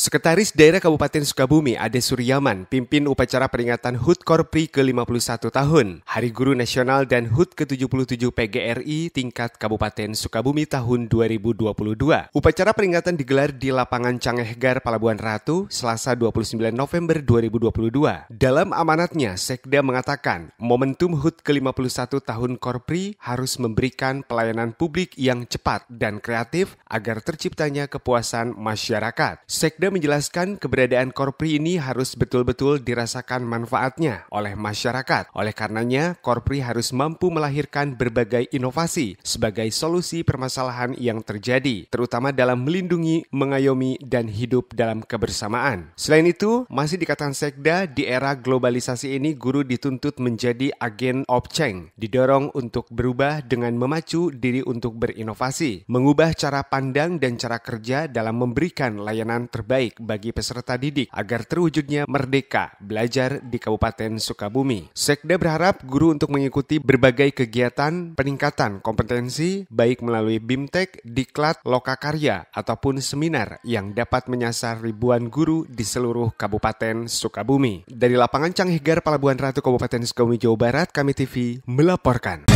Sekretaris Daerah Kabupaten Sukabumi, Ade Suryaman, pimpin upacara peringatan HUT Korpri ke-51 tahun, Hari Guru Nasional dan HUT ke-77 PGRI tingkat Kabupaten Sukabumi tahun 2022. Upacara peringatan digelar di lapangan Cangehgar, Palabuhan Ratu, Selasa 29 November 2022. Dalam amanatnya, Sekda mengatakan, momentum HUT ke-51 tahun Korpri harus memberikan pelayanan publik yang cepat dan kreatif agar terciptanya kepuasan masyarakat. Sekda menjelaskan keberadaan Korpri ini harus betul-betul dirasakan manfaatnya oleh masyarakat. Oleh karenanya, Korpri harus mampu melahirkan berbagai inovasi sebagai solusi permasalahan yang terjadi, terutama dalam melindungi, mengayomi, dan hidup dalam kebersamaan. Selain itu, masih dikatakan Sekda, di era globalisasi ini guru dituntut menjadi agen obceng, didorong untuk berubah dengan memacu diri untuk berinovasi, mengubah cara pandang dan cara kerja dalam memberikan layanan terbaik baik bagi peserta didik agar terwujudnya merdeka belajar di Kabupaten Sukabumi. Sekda berharap guru untuk mengikuti berbagai kegiatan peningkatan kompetensi baik melalui BIMTEK, Diklat, Lokakarya, ataupun seminar yang dapat menyasar ribuan guru di seluruh Kabupaten Sukabumi. Dari lapangan Canghigar, Palabuhan Ratu Kabupaten Sukabumi, Jawa Barat, kami TV melaporkan.